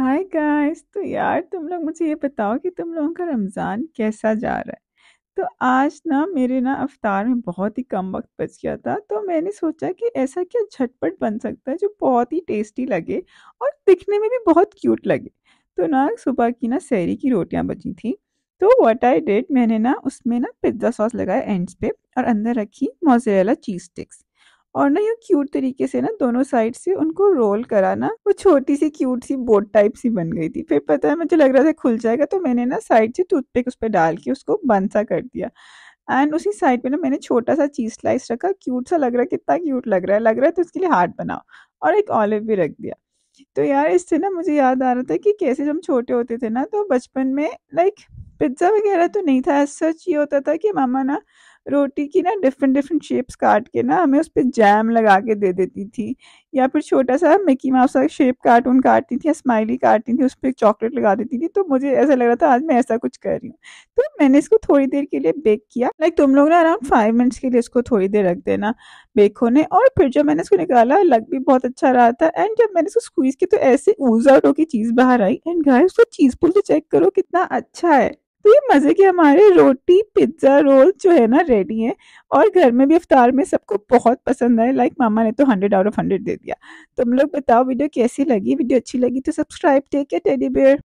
hi guys तो यार तुम लोग मुझे ये बताओ कि तुम लोगों का रमज़ान कैसा जा रहा है तो आज ना मेरे ना अवतार में बहुत ही कम वक्त बच गया था तो मैंने सोचा कि ऐसा क्या झटपट बन सकता है जो बहुत ही टेस्टी लगे और दिखने में भी बहुत क्यूट लगे तो ना सुबह की ना सैरी की रोटियां बची थी तो व्हाट आई डिड मैंने ना उसमें ना पिज्ज़ा सॉस लगाया एंड्स पे और अंदर रखी मोजरेला चीज़ स्टिक्स और ना ये क्यूट तरीके से ना दोनों साइड से उनको रोल करा ना वो छोटी सी क्यूट सी बोट टाइप सी बन गई थी फिर पता है मुझे लग रहा था खुल जाएगा तो मैंने ना साइड से टूथपिक उस पर डाल के उसको बंद सा कर दिया एंड उसी साइड पे ना मैंने छोटा सा चीज स्लाइस रखा क्यूट सा लग रहा है कितना क्यूट लग रहा है लग रहा है तो उसके लिए हार्ट बनाओ और एक ऑलिव भी रख दिया तो यार इससे ना मुझे याद आ रहा था कि कैसे जब हम छोटे होते थे ना तो बचपन में लाइक पिज्ज़ा वगैरह तो नहीं था सच ये होता था कि मामा ना रोटी की ना डिफरेंट डिफरेंट शेप्स काट के ना हमें उस पर जैम लगा के दे देती थी या फिर छोटा सा मिकी माउस का शेप कार्टून काटती थी या स्माइली काटती थी उस पर चॉकलेट लगा देती थी तो मुझे ऐसा लग रहा था आज मैं ऐसा कुछ कर रही हूँ तो मैंने इसको थोड़ी देर के लिए बेक किया लाइक तुम लोग ना अराउंड फाइव मिनट्स के लिए इसको थोड़ी देर रख देना बेक होने और फिर जब मैंने इसको निकाला लग भी बहुत अच्छा रहा था एंड जब मैंने इसको स्क्वीज किया तो ऐसे ऊज आउट होकर चीज़ बाहर आई एंड गाय उसको चीज़ पुल से चेक करो कितना अच्छा है तो ये मज़े के हमारे रोटी पिज्ज़ा रोल जो है ना रेडी है और घर में भी अफ्तार में सबको बहुत पसंद आए लाइक मामा ने तो हंड्रेड आउट ऑफ हंड्रेड दे दिया तुम तो लोग बताओ वीडियो कैसी लगी वीडियो अच्छी लगी तो subscribe take care teddy bear